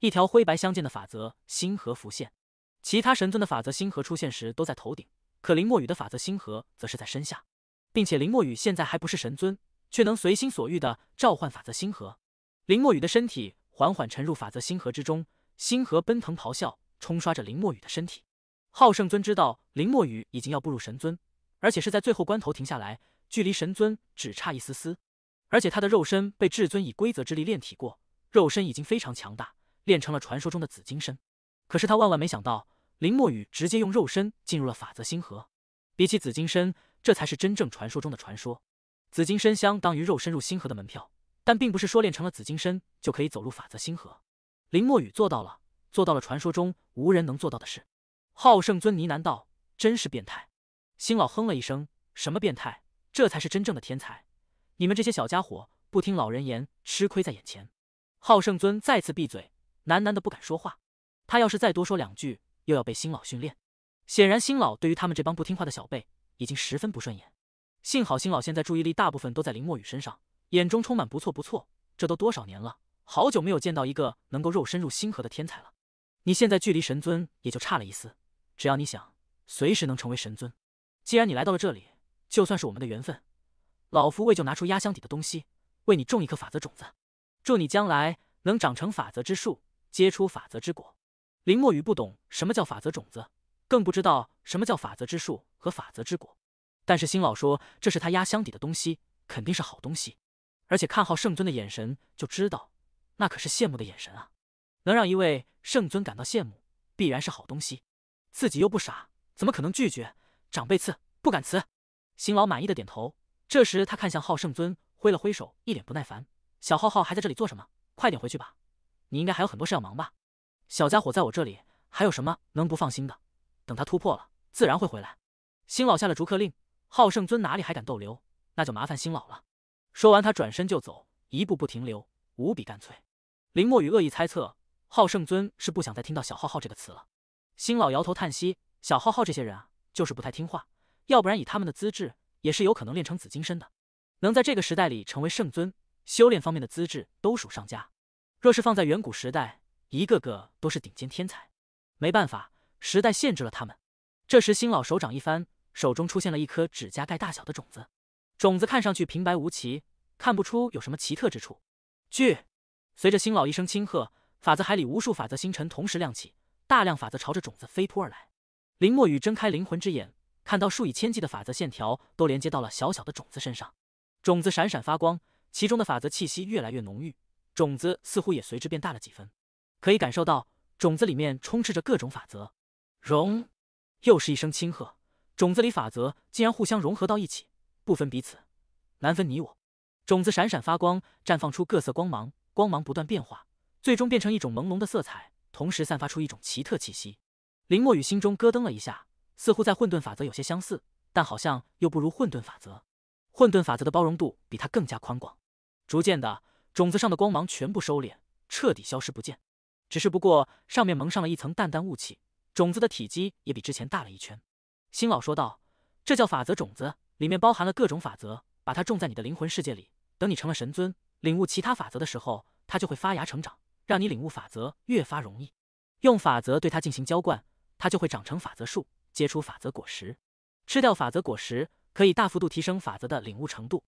一条灰白相间的法则星河浮现，其他神尊的法则星河出现时都在头顶，可林墨雨的法则星河则是在身下，并且林墨雨现在还不是神尊，却能随心所欲的召唤法则星河。林墨雨的身体缓缓沉入法则星河之中，星河奔腾咆哮，冲刷着林墨雨的身体。昊圣尊知道林墨雨已经要步入神尊，而且是在最后关头停下来，距离神尊只差一丝丝，而且他的肉身被至尊以规则之力炼体过，肉身已经非常强大。变成了传说中的紫金身，可是他万万没想到，林墨雨直接用肉身进入了法则星河。比起紫金身，这才是真正传说中的传说。紫金身相当于肉身入星河的门票，但并不是说练成了紫金身就可以走入法则星河。林墨雨做到了，做到了传说中无人能做到的事。好圣尊呢喃道：“真是变态。”星老哼了一声：“什么变态？这才是真正的天才。你们这些小家伙不听老人言，吃亏在眼前。”好圣尊再次闭嘴。喃喃的不敢说话，他要是再多说两句，又要被新老训练。显然新老对于他们这帮不听话的小辈已经十分不顺眼。幸好新老现在注意力大部分都在林墨雨身上，眼中充满不错不错。这都多少年了，好久没有见到一个能够肉身入星河的天才了。你现在距离神尊也就差了一丝，只要你想，随时能成为神尊。既然你来到了这里，就算是我们的缘分。老夫为就拿出压箱底的东西，为你种一颗法则种子，祝你将来能长成法则之树。结出法则之果，林墨雨不懂什么叫法则种子，更不知道什么叫法则之树和法则之果。但是新老说这是他压箱底的东西，肯定是好东西。而且看好圣尊的眼神就知道，那可是羡慕的眼神啊！能让一位圣尊感到羡慕，必然是好东西。自己又不傻，怎么可能拒绝？长辈赐，不敢辞。新老满意的点头。这时他看向浩圣尊，挥了挥手，一脸不耐烦：“小浩浩还在这里做什么？快点回去吧！”你应该还有很多事要忙吧，小家伙在我这里还有什么能不放心的？等他突破了，自然会回来。新老下了逐客令，浩圣尊哪里还敢逗留？那就麻烦新老了。说完，他转身就走，一步不停留，无比干脆。林墨雨恶意猜测，浩圣尊是不想再听到“小浩浩”这个词了。新老摇头叹息：“小浩浩这些人啊，就是不太听话。要不然以他们的资质，也是有可能练成紫金身的。能在这个时代里成为圣尊，修炼方面的资质都属上佳。”若是放在远古时代，一个个都是顶尖天才。没办法，时代限制了他们。这时，新老手掌一翻，手中出现了一颗指甲盖大小的种子。种子看上去平白无奇，看不出有什么奇特之处。聚！随着新老一声轻喝，法则海里无数法则星辰同时亮起，大量法则朝着种子飞扑而来。林墨雨睁开灵魂之眼，看到数以千计的法则线条都连接到了小小的种子身上。种子闪闪发光，其中的法则气息越来越浓郁。种子似乎也随之变大了几分，可以感受到种子里面充斥着各种法则。融，又是一声轻喝，种子里法则竟然互相融合到一起，不分彼此，难分你我。种子闪闪发光，绽放出各色光芒，光芒不断变化，最终变成一种朦胧的色彩，同时散发出一种奇特气息。林墨雨心中咯噔了一下，似乎在混沌法则有些相似，但好像又不如混沌法则。混沌法则的包容度比它更加宽广，逐渐的。种子上的光芒全部收敛，彻底消失不见。只是不过，上面蒙上了一层淡淡雾气，种子的体积也比之前大了一圈。新老说道：“这叫法则种子，里面包含了各种法则，把它种在你的灵魂世界里。等你成了神尊，领悟其他法则的时候，它就会发芽成长，让你领悟法则越发容易。用法则对它进行浇灌，它就会长成法则树，结出法则果实。吃掉法则果实，可以大幅度提升法则的领悟程度。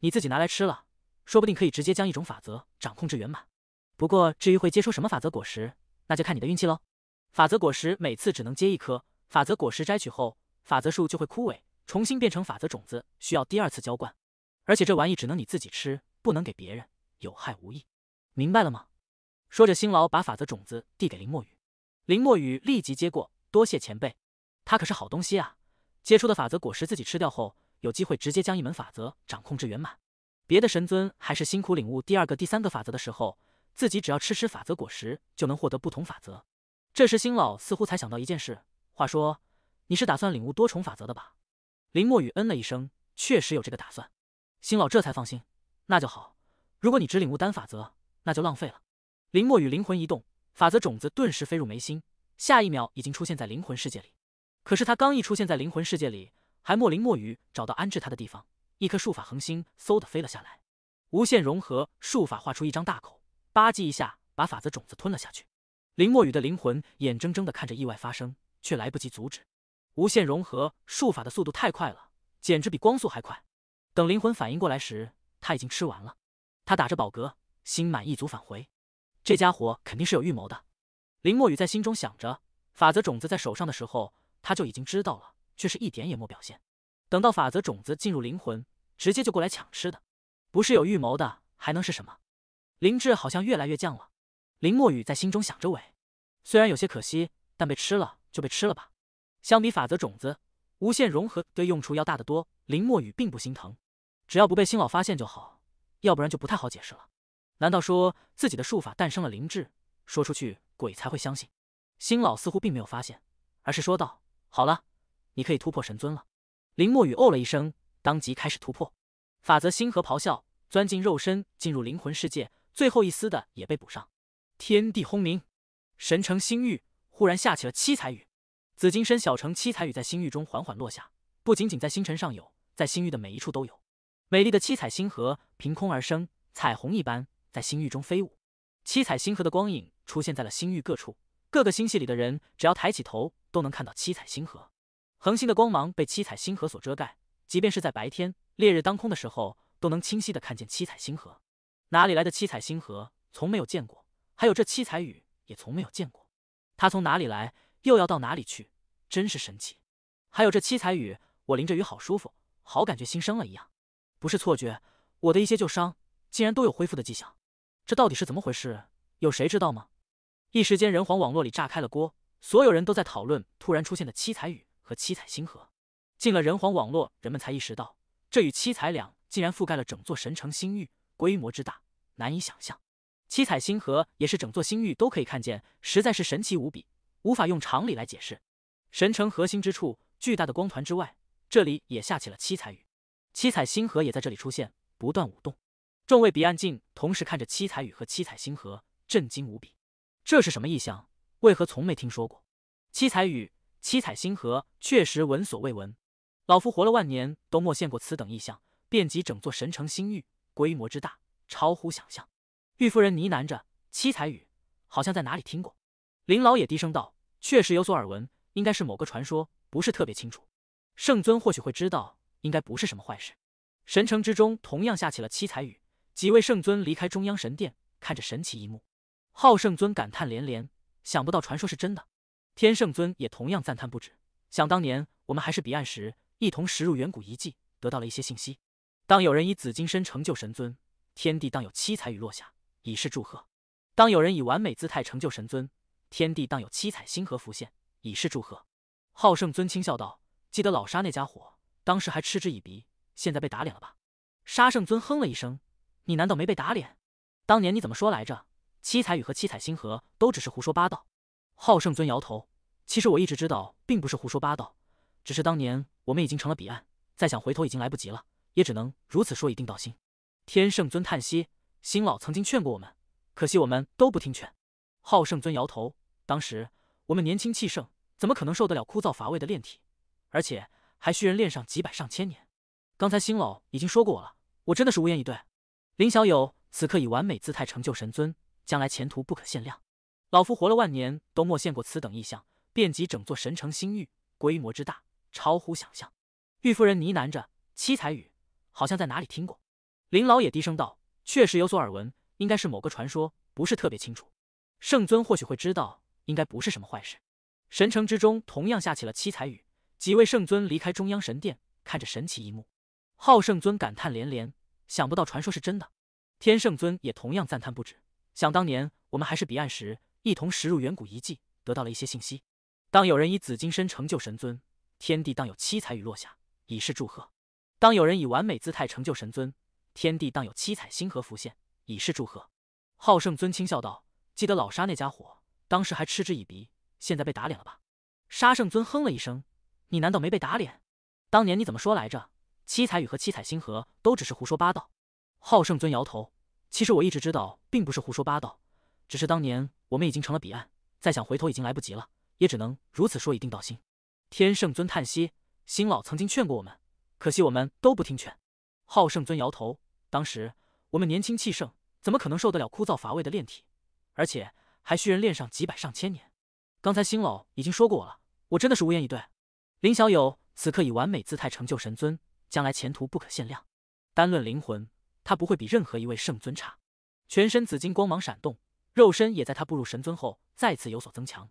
你自己拿来吃了。”说不定可以直接将一种法则掌控至圆满，不过至于会结出什么法则果实，那就看你的运气喽。法则果实每次只能结一颗，法则果实摘取后，法则树就会枯萎，重新变成法则种子，需要第二次浇灌。而且这玩意只能你自己吃，不能给别人，有害无益。明白了吗？说着，辛劳把法则种子递给林墨雨，林墨雨立即接过，多谢前辈，它可是好东西啊！结出的法则果实自己吃掉后，有机会直接将一门法则掌控至圆满。别的神尊还是辛苦领悟第二个、第三个法则的时候，自己只要吃吃法则果实就能获得不同法则。这时新老似乎才想到一件事，话说，你是打算领悟多重法则的吧？林墨雨嗯了一声，确实有这个打算。新老这才放心，那就好。如果你只领悟单法则，那就浪费了。林墨雨灵魂一动，法则种子顿时飞入眉心，下一秒已经出现在灵魂世界里。可是他刚一出现在灵魂世界里，还莫林墨雨找到安置他的地方。一颗术法恒星嗖的飞了下来，无限融合术法画出一张大口，吧唧一下把法则种子吞了下去。林墨雨的灵魂眼睁睁的看着意外发生，却来不及阻止。无限融合术法的速度太快了，简直比光速还快。等灵魂反应过来时，他已经吃完了。他打着饱嗝，心满意足返回。这家伙肯定是有预谋的。林墨雨在心中想着，法则种子在手上的时候，他就已经知道了，却是一点也没表现。等到法则种子进入灵魂，直接就过来抢吃的，不是有预谋的还能是什么？灵智好像越来越犟了，林墨雨在心中想着尾。虽然有些可惜，但被吃了就被吃了吧。相比法则种子，无限融合的用处要大得多，林墨雨并不心疼，只要不被新老发现就好，要不然就不太好解释了。难道说自己的术法诞生了灵智？说出去鬼才会相信。新老似乎并没有发现，而是说道：“好了，你可以突破神尊了。”林墨雨哦了一声，当即开始突破，法则星河咆哮，钻进肉身，进入灵魂世界，最后一丝的也被补上。天地轰鸣，神城星域忽然下起了七彩雨，紫金身小城七彩雨在星域中缓缓落下，不仅仅在星辰上有，在星域的每一处都有。美丽的七彩星河凭空而生，彩虹一般在星域中飞舞，七彩星河的光影出现在了星域各处，各个星系里的人只要抬起头都能看到七彩星河。恒星的光芒被七彩星河所遮盖，即便是在白天烈日当空的时候，都能清晰的看见七彩星河。哪里来的七彩星河？从没有见过。还有这七彩雨，也从没有见过。它从哪里来？又要到哪里去？真是神奇。还有这七彩雨，我淋着雨好舒服，好感觉新生了一样，不是错觉。我的一些旧伤竟然都有恢复的迹象，这到底是怎么回事？有谁知道吗？一时间，人皇网络里炸开了锅，所有人都在讨论突然出现的七彩雨。和七彩星河，进了人皇网络，人们才意识到，这与七彩两竟然覆盖了整座神城星域，规模之大，难以想象。七彩星河也是整座星域都可以看见，实在是神奇无比，无法用常理来解释。神城核心之处，巨大的光团之外，这里也下起了七彩雨，七彩星河也在这里出现，不断舞动。众位彼岸镜同时看着七彩雨和七彩星河，震惊无比。这是什么异象？为何从没听说过？七彩雨。七彩星河确实闻所未闻，老夫活了万年都莫见过此等异象，遍及整座神城星域，规模之大超乎想象。玉夫人呢喃着：“七彩雨好像在哪里听过。”林老也低声道：“确实有所耳闻，应该是某个传说，不是特别清楚。圣尊或许会知道，应该不是什么坏事。”神城之中同样下起了七彩雨，几位圣尊离开中央神殿，看着神奇一幕，昊圣尊感叹连连：“想不到传说是真的。”天圣尊也同样赞叹不止。想当年，我们还是彼岸时，一同深入远古遗迹，得到了一些信息。当有人以紫金身成就神尊，天地当有七彩雨落下，以示祝贺；当有人以完美姿态成就神尊，天地当有七彩星河浮现，以示祝贺。好圣尊轻笑道：“记得老沙那家伙当时还嗤之以鼻，现在被打脸了吧？”沙圣尊哼了一声：“你难道没被打脸？当年你怎么说来着？七彩雨和七彩星河都只是胡说八道。”好圣尊摇头。其实我一直知道，并不是胡说八道，只是当年我们已经成了彼岸，再想回头已经来不及了，也只能如此说以定道心。天圣尊叹息：“星老曾经劝过我们，可惜我们都不听劝。”昊圣尊摇头：“当时我们年轻气盛，怎么可能受得了枯燥乏味的炼体？而且还需人练上几百上千年。”刚才星老已经说过我了，我真的是无言以对。林小友此刻以完美姿态成就神尊，将来前途不可限量。老夫活了万年，都莫见过此等异象。遍及整座神城星域，规模之大，超乎想象。玉夫人呢喃着：“七彩雨好像在哪里听过。”林老也低声道：“确实有所耳闻，应该是某个传说，不是特别清楚。圣尊或许会知道，应该不是什么坏事。”神城之中同样下起了七彩雨，几位圣尊离开中央神殿，看着神奇一幕，昊圣尊感叹连连：“想不到传说是真的。”天圣尊也同样赞叹不止：“想当年我们还是彼岸时，一同深入远古遗迹，得到了一些信息。”当有人以紫金身成就神尊，天地当有七彩雨落下，以示祝贺；当有人以完美姿态成就神尊，天地当有七彩星河浮现，以示祝贺。好圣尊轻笑道：“记得老沙那家伙，当时还嗤之以鼻，现在被打脸了吧？”沙圣尊哼了一声：“你难道没被打脸？当年你怎么说来着？七彩雨和七彩星河都只是胡说八道。”好圣尊摇头：“其实我一直知道，并不是胡说八道，只是当年我们已经成了彼岸，再想回头已经来不及了。”也只能如此说以定道心。天圣尊叹息，星老曾经劝过我们，可惜我们都不听劝。昊圣尊摇头，当时我们年轻气盛，怎么可能受得了枯燥乏味的炼体？而且还需人练上几百上千年。刚才星老已经说过我了，我真的是无言以对。林小友此刻以完美姿态成就神尊，将来前途不可限量。单论灵魂，他不会比任何一位圣尊差。全身紫金光芒闪动，肉身也在他步入神尊后再次有所增强。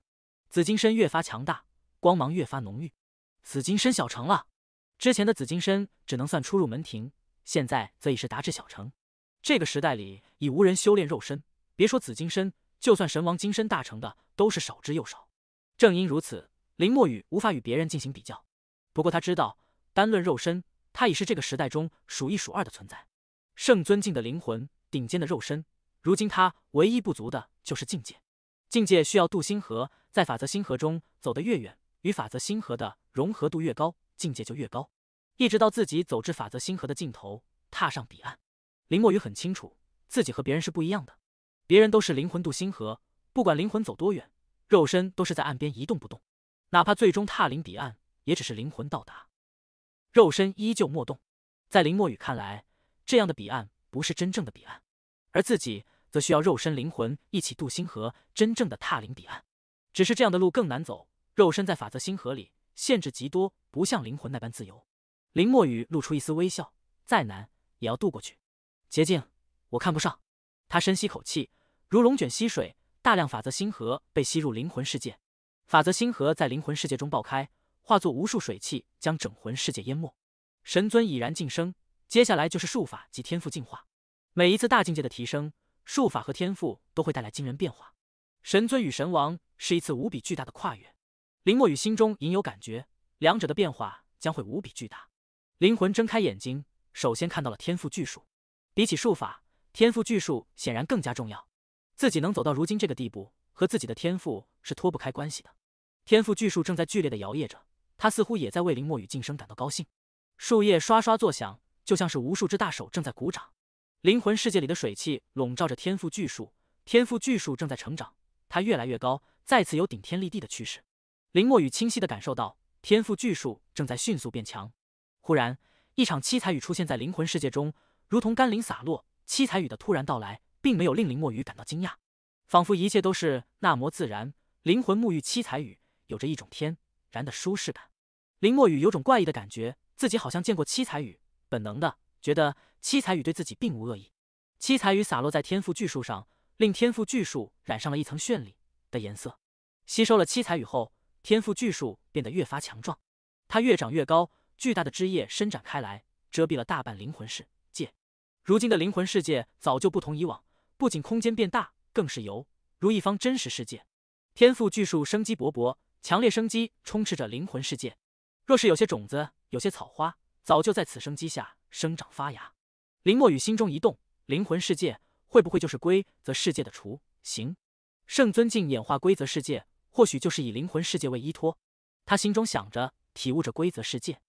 紫金身越发强大，光芒越发浓郁。紫金身小成了，之前的紫金身只能算初入门庭，现在则已是达至小成。这个时代里已无人修炼肉身，别说紫金身，就算神王金身大成的都是少之又少。正因如此，林墨雨无法与别人进行比较。不过他知道，单论肉身，他已是这个时代中数一数二的存在。圣尊敬的灵魂，顶尖的肉身，如今他唯一不足的就是境界。境界需要渡星河，在法则星河中走得越远，与法则星河的融合度越高，境界就越高，一直到自己走至法则星河的尽头，踏上彼岸。林墨雨很清楚，自己和别人是不一样的，别人都是灵魂渡星河，不管灵魂走多远，肉身都是在岸边一动不动，哪怕最终踏临彼岸，也只是灵魂到达，肉身依旧莫动。在林墨雨看来，这样的彼岸不是真正的彼岸，而自己。则需要肉身灵魂一起渡星河，真正的踏临彼岸。只是这样的路更难走，肉身在法则星河里限制极多，不像灵魂那般自由。林墨雨露出一丝微笑，再难也要渡过去。捷径我看不上。他深吸口气，如龙卷吸水，大量法则星河被吸入灵魂世界。法则星河在灵魂世界中爆开，化作无数水汽，将整魂世界淹没。神尊已然晋升，接下来就是术法及天赋进化。每一次大境界的提升。术法和天赋都会带来惊人变化，神尊与神王是一次无比巨大的跨越。林墨雨心中隐有感觉，两者的变化将会无比巨大。灵魂睁开眼睛，首先看到了天赋巨树，比起术法，天赋巨树显然更加重要。自己能走到如今这个地步，和自己的天赋是脱不开关系的。天赋巨树正在剧烈的摇曳着，它似乎也在为林墨雨晋升感到高兴。树叶刷刷作响，就像是无数只大手正在鼓掌。灵魂世界里的水汽笼罩着天赋巨树，天赋巨树正在成长，它越来越高，再次有顶天立地的趋势。林墨雨清晰的感受到，天赋巨树正在迅速变强。忽然，一场七彩雨出现在灵魂世界中，如同甘霖洒落。七彩雨的突然到来，并没有令林墨雨感到惊讶，仿佛一切都是那么自然。灵魂沐浴七彩雨，有着一种天然的舒适感。林墨雨有种怪异的感觉，自己好像见过七彩雨，本能的觉得。七彩雨对自己并无恶意，七彩雨洒落在天赋巨树上，令天赋巨树染上了一层绚丽的颜色。吸收了七彩雨后，天赋巨树变得越发强壮，它越长越高，巨大的枝叶伸展开来，遮蔽了大半灵魂世界。如今的灵魂世界早就不同以往，不仅空间变大，更是犹如一方真实世界。天赋巨树生机勃勃，强烈生机充斥着灵魂世界。若是有些种子，有些草花，早就在此生机下生长发芽。林墨雨心中一动，灵魂世界会不会就是规则世界的雏形？圣尊境演化规则世界，或许就是以灵魂世界为依托。他心中想着，体悟着规则世界。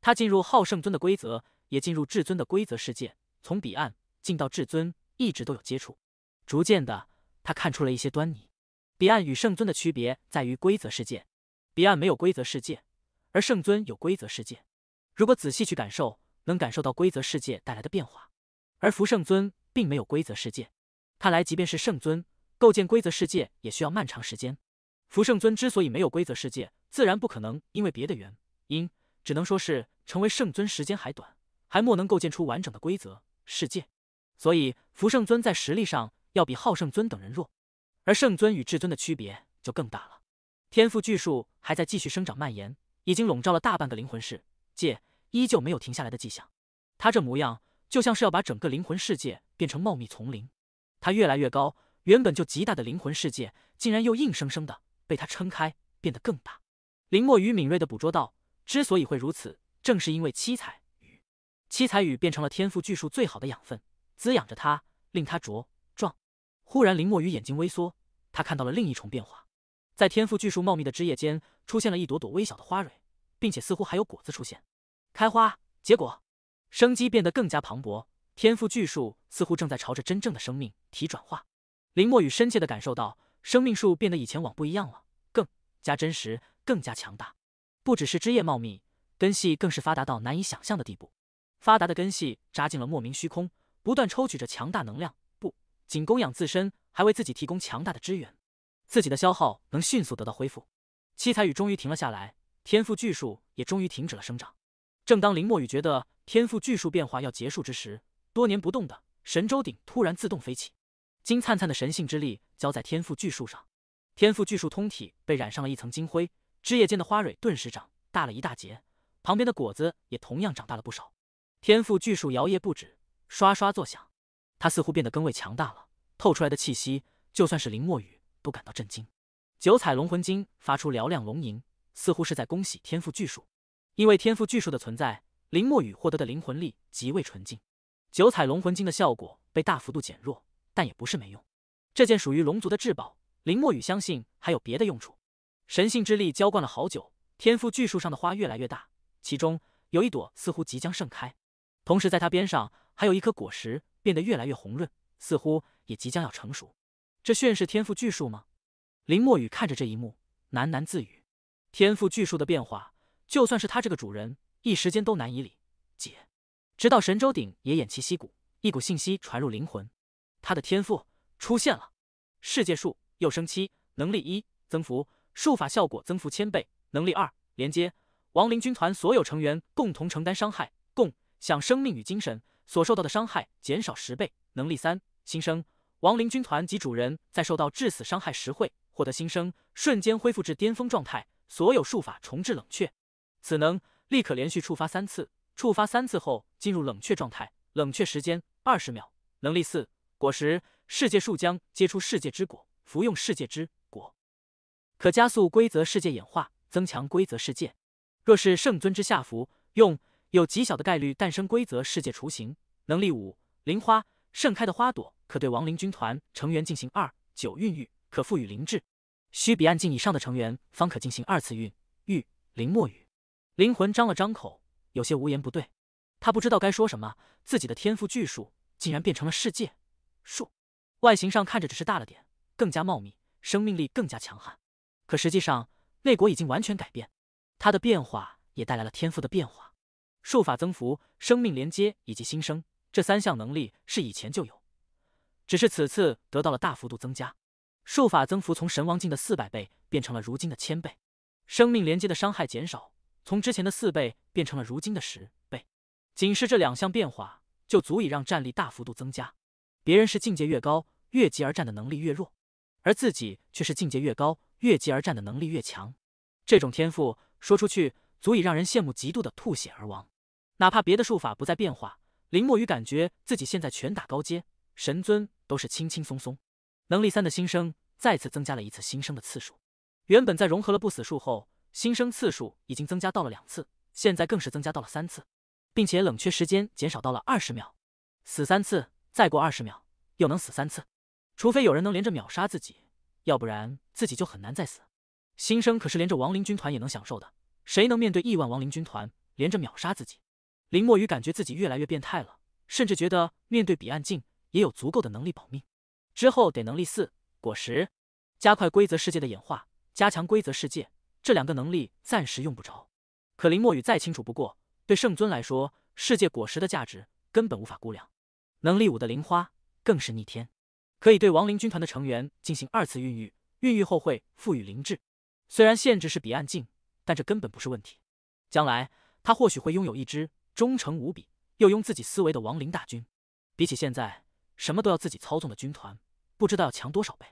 他进入好圣尊的规则，也进入至尊的规则世界。从彼岸进到至尊，一直都有接触。逐渐的，他看出了一些端倪。彼岸与圣尊的区别在于规则世界，彼岸没有规则世界，而圣尊有规则世界。如果仔细去感受。能感受到规则世界带来的变化，而福圣尊并没有规则世界。看来，即便是圣尊构建规则世界，也需要漫长时间。福圣尊之所以没有规则世界，自然不可能因为别的原因，只能说是成为圣尊时间还短，还莫能构建出完整的规则世界。所以，福圣尊在实力上要比昊圣尊等人弱，而圣尊与至尊的区别就更大了。天赋巨树还在继续生长蔓延，已经笼罩了大半个灵魂世界。依旧没有停下来的迹象，他这模样就像是要把整个灵魂世界变成茂密丛林。他越来越高，原本就极大的灵魂世界竟然又硬生生的被他撑开，变得更大。林墨雨敏锐的捕捉到，之所以会如此，正是因为七彩雨，七彩雨变成了天赋巨树最好的养分，滋养着它，令它茁壮。忽然，林墨雨眼睛微缩，他看到了另一重变化，在天赋巨树茂密的枝叶间出现了一朵朵微小的花蕊，并且似乎还有果子出现。开花结果，生机变得更加磅礴。天赋巨树似乎正在朝着真正的生命体转化。林墨雨深切的感受到，生命树变得以前往不一样了，更加真实，更加强大。不只是枝叶茂密，根系更是发达到难以想象的地步。发达的根系扎进了莫名虚空，不断抽取着强大能量，不仅供养自身，还为自己提供强大的支援，自己的消耗能迅速得到恢复。七彩雨终于停了下来，天赋巨树也终于停止了生长。正当林墨雨觉得天赋巨树变化要结束之时，多年不动的神州鼎突然自动飞起，金灿灿的神性之力浇在天赋巨树上，天赋巨树通体被染上了一层金灰，枝叶间的花蕊顿时长大了一大截，旁边的果子也同样长大了不少，天赋巨树摇曳不止，唰唰作响，它似乎变得更为强大了，透出来的气息，就算是林墨雨都感到震惊，九彩龙魂晶发出嘹亮龙吟，似乎是在恭喜天赋巨树。因为天赋巨树的存在，林墨雨获得的灵魂力极为纯净，九彩龙魂晶的效果被大幅度减弱，但也不是没用。这件属于龙族的至宝，林墨雨相信还有别的用处。神性之力浇灌了好久，天赋巨树上的花越来越大，其中有一朵似乎即将盛开。同时，在它边上还有一颗果实变得越来越红润，似乎也即将要成熟。这炫是天赋巨树吗？林墨雨看着这一幕，喃喃自语：“天赋巨树的变化。”就算是他这个主人，一时间都难以理解。直到神州鼎也偃旗息鼓，一股信息传入灵魂，他的天赋出现了。世界术幼生期能力一：增幅术法效果增幅千倍。能力二：连接亡灵军团所有成员共同承担伤害，共享生命与精神，所受到的伤害减少十倍。能力三：新生亡灵军团及主人在受到致死伤害时会获得新生，瞬间恢复至巅峰状态，所有术法重置冷却。此能立刻连续触发三次，触发三次后进入冷却状态，冷却时间二十秒。能力四：果实世界树将结出世界之果，服用世界之果可加速规则世界演化，增强规则世界。若是圣尊之下服用，有极小的概率诞生规则世界雏形。能力五：灵花盛开的花朵可对亡灵军团成员进行二九孕育，可赋予灵智，需比暗境以上的成员方可进行二次孕育。林墨雨。灵魂张了张口，有些无言不对。他不知道该说什么。自己的天赋巨树竟然变成了世界树，外形上看着只是大了点，更加茂密，生命力更加强悍。可实际上，内果已经完全改变。他的变化也带来了天赋的变化：术法增幅、生命连接以及新生这三项能力是以前就有，只是此次得到了大幅度增加。术法增幅从神王境的四百倍变成了如今的千倍，生命连接的伤害减少。从之前的四倍变成了如今的十倍，仅是这两项变化就足以让战力大幅度增加。别人是境界越高越级而战的能力越弱，而自己却是境界越高越级而战的能力越强。这种天赋说出去足以让人羡慕嫉妒的吐血而亡。哪怕别的术法不再变化，林墨雨感觉自己现在拳打高阶神尊都是轻轻松松。能力三的新生再次增加了一次新生的次数。原本在融合了不死术后。新生次数已经增加到了两次，现在更是增加到了三次，并且冷却时间减少到了二十秒。死三次，再过二十秒又能死三次，除非有人能连着秒杀自己，要不然自己就很难再死。新生可是连着亡灵军团也能享受的，谁能面对亿万亡灵军团连着秒杀自己？林墨雨感觉自己越来越变态了，甚至觉得面对彼岸境也有足够的能力保命。之后得能力四果实，加快规则世界的演化，加强规则世界。这两个能力暂时用不着，可林墨雨再清楚不过，对圣尊来说，世界果实的价值根本无法估量。能力五的灵花更是逆天，可以对亡灵军团的成员进行二次孕育，孕育后会赋予灵智。虽然限制是彼岸境，但这根本不是问题。将来他或许会拥有一支忠诚无比又拥自己思维的亡灵大军，比起现在什么都要自己操纵的军团，不知道要强多少倍。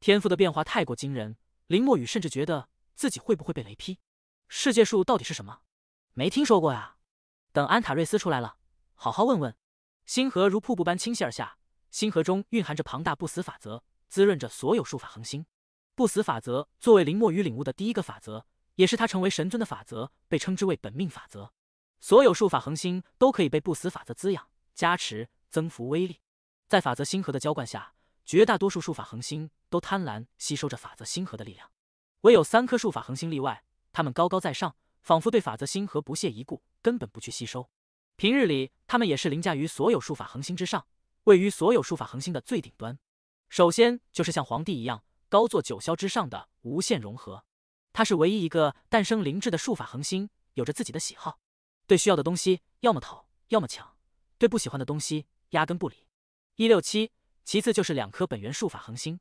天赋的变化太过惊人，林墨雨甚至觉得。自己会不会被雷劈？世界树到底是什么？没听说过呀。等安塔瑞斯出来了，好好问问。星河如瀑布般倾泻而下，星河中蕴含着庞大不死法则，滋润着所有术法恒星。不死法则作为林墨雨领悟的第一个法则，也是他成为神尊的法则，被称之为本命法则。所有术法恒星都可以被不死法则滋养、加持、增幅威力。在法则星河的浇灌下，绝大多数术法恒星都贪婪吸收着法则星河的力量。唯有三颗术法恒星例外，他们高高在上，仿佛对法则星河不屑一顾，根本不去吸收。平日里，他们也是凌驾于所有术法恒星之上，位于所有术法恒星的最顶端。首先就是像皇帝一样高坐九霄之上的无限融合，它是唯一一个诞生灵智的术法恒星，有着自己的喜好，对需要的东西要么讨，要么抢；对不喜欢的东西压根不理。一六七，其次就是两颗本源术法恒星。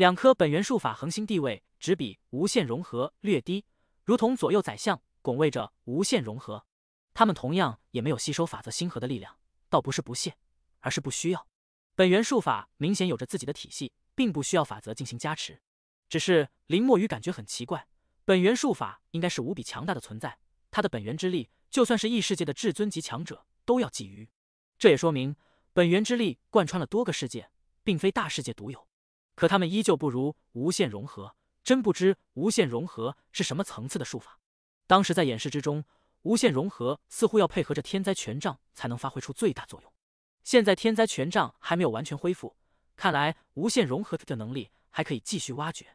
两颗本源术法恒星地位只比无限融合略低，如同左右宰相拱卫着无限融合。他们同样也没有吸收法则星河的力量，倒不是不屑，而是不需要。本源术法明显有着自己的体系，并不需要法则进行加持。只是林墨雨感觉很奇怪，本源术法应该是无比强大的存在，它的本源之力就算是异世界的至尊级强者都要觊觎。这也说明，本源之力贯穿了多个世界，并非大世界独有。可他们依旧不如无限融合，真不知无限融合是什么层次的术法。当时在演示之中，无限融合似乎要配合着天灾权杖才能发挥出最大作用。现在天灾权杖还没有完全恢复，看来无限融合的能力还可以继续挖掘。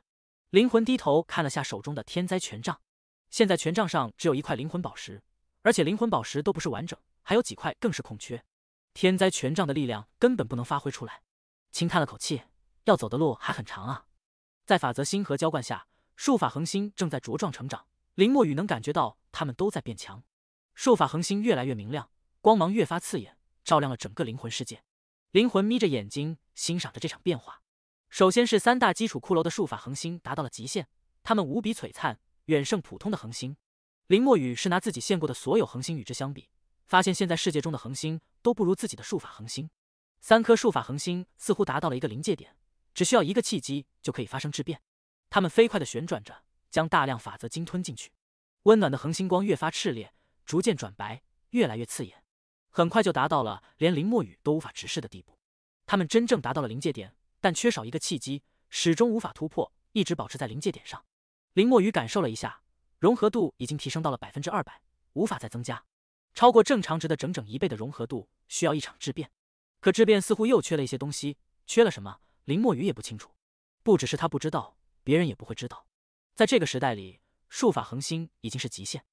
灵魂低头看了下手中的天灾权杖，现在权杖上只有一块灵魂宝石，而且灵魂宝石都不是完整，还有几块更是空缺。天灾权杖的力量根本不能发挥出来。轻叹了口气。要走的路还很长啊！在法则星河浇灌下，术法恒星正在茁壮成长。林墨雨能感觉到，它们都在变强。术法恒星越来越明亮，光芒越发刺眼，照亮了整个灵魂世界。灵魂眯着眼睛欣赏着这场变化。首先是三大基础骷髅的术法恒星达到了极限，它们无比璀璨，远胜普通的恒星。林墨雨是拿自己见过的所有恒星与之相比，发现现在世界中的恒星都不如自己的术法恒星。三颗术法恒星似乎达到了一个临界点。只需要一个契机就可以发生质变，它们飞快地旋转着，将大量法则鲸吞进去。温暖的恒星光越发炽烈，逐渐转白，越来越刺眼，很快就达到了连林墨雨都无法直视的地步。它们真正达到了临界点，但缺少一个契机，始终无法突破，一直保持在临界点上。林墨雨感受了一下，融合度已经提升到了百分之二百，无法再增加。超过正常值的整整一倍的融合度，需要一场质变。可质变似乎又缺了一些东西，缺了什么？林墨雨也不清楚，不只是他不知道，别人也不会知道。在这个时代里，术法恒星已经是极限，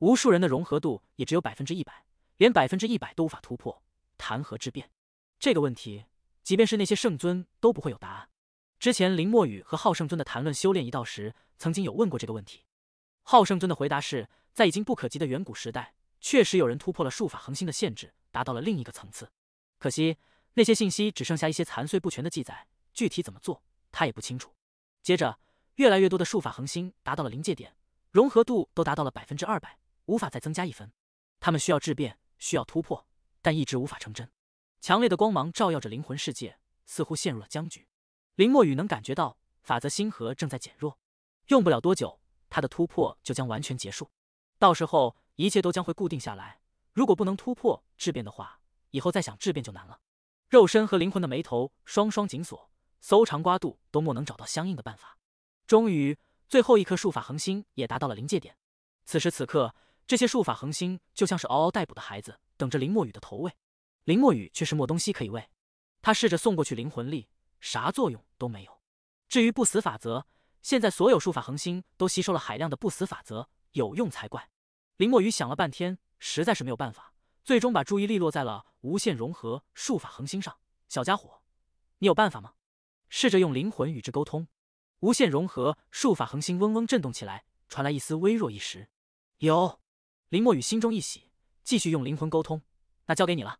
无数人的融合度也只有百分之一百，连百分之一百都无法突破，谈何质变？这个问题，即便是那些圣尊都不会有答案。之前林墨雨和浩圣尊的谈论修炼一道时，曾经有问过这个问题。浩圣尊的回答是，在已经不可及的远古时代，确实有人突破了术法恒星的限制，达到了另一个层次。可惜，那些信息只剩下一些残碎不全的记载。具体怎么做，他也不清楚。接着，越来越多的术法恒星达到了临界点，融合度都达到了百分之二百，无法再增加一分。他们需要质变，需要突破，但一直无法成真。强烈的光芒照耀着灵魂世界，似乎陷入了僵局。林墨雨能感觉到法则星河正在减弱，用不了多久，他的突破就将完全结束。到时候，一切都将会固定下来。如果不能突破质变的话，以后再想质变就难了。肉身和灵魂的眉头双双紧锁。搜肠刮肚都莫能找到相应的办法。终于，最后一颗术法恒星也达到了临界点。此时此刻，这些术法恒星就像是嗷嗷待哺的孩子，等着林墨雨的投喂。林墨雨却是没东西可以喂。他试着送过去灵魂力，啥作用都没有。至于不死法则，现在所有术法恒星都吸收了海量的不死法则，有用才怪。林墨雨想了半天，实在是没有办法，最终把注意力落在了无限融合术法恒星上。小家伙，你有办法吗？试着用灵魂与之沟通，无限融合术法恒星嗡嗡震动起来，传来一丝微弱。一时，有林墨雨心中一喜，继续用灵魂沟通。那交给你了。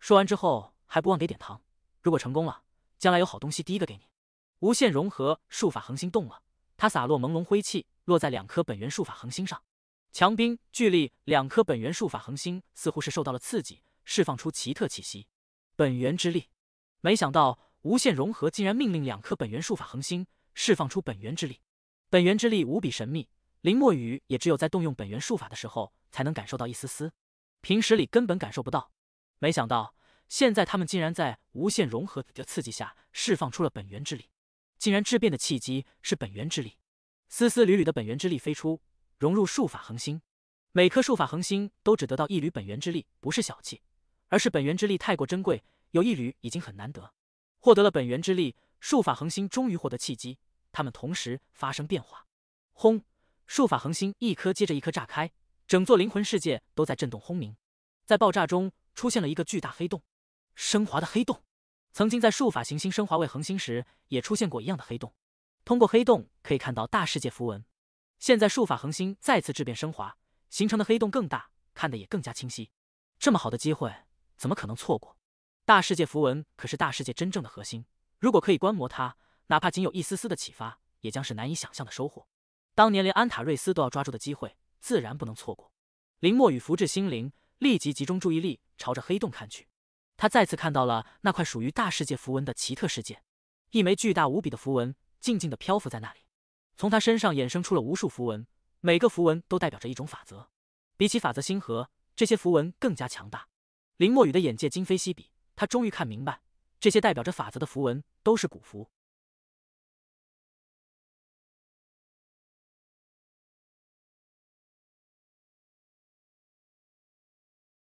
说完之后，还不忘给点糖。如果成功了，将来有好东西第一个给你。无限融合术法恒星动了，它洒落朦胧灰气，落在两颗本源术法恒星上。强冰巨力，两颗本源术法恒星似乎是受到了刺激，释放出奇特气息。本源之力，没想到。无限融合竟然命令两颗本源术法恒星释放出本源之力，本源之力无比神秘，林墨雨也只有在动用本源术法的时候才能感受到一丝丝，平时里根本感受不到。没想到现在他们竟然在无限融合的刺激下释放出了本源之力，竟然质变的契机是本源之力，丝丝缕缕的本源之力飞出，融入术法恒星，每颗术法恒星都只得到一缕本源之力，不是小气，而是本源之力太过珍贵，有一缕已经很难得。获得了本源之力，术法恒星终于获得契机，它们同时发生变化。轰！术法恒星一颗接着一颗炸开，整座灵魂世界都在震动轰鸣。在爆炸中出现了一个巨大黑洞，升华的黑洞。曾经在术法行星升华为恒星时，也出现过一样的黑洞。通过黑洞可以看到大世界符文。现在术法恒星再次质变升华，形成的黑洞更大，看得也更加清晰。这么好的机会，怎么可能错过？大世界符文可是大世界真正的核心，如果可以观摩它，哪怕仅有一丝丝的启发，也将是难以想象的收获。当年连安塔瑞斯都要抓住的机会，自然不能错过。林墨雨福至心灵立即集中注意力，朝着黑洞看去。他再次看到了那块属于大世界符文的奇特世界，一枚巨大无比的符文静静的漂浮在那里，从他身上衍生出了无数符文，每个符文都代表着一种法则。比起法则星河，这些符文更加强大。林墨雨的眼界今非昔比。他终于看明白，这些代表着法则的符文都是古符。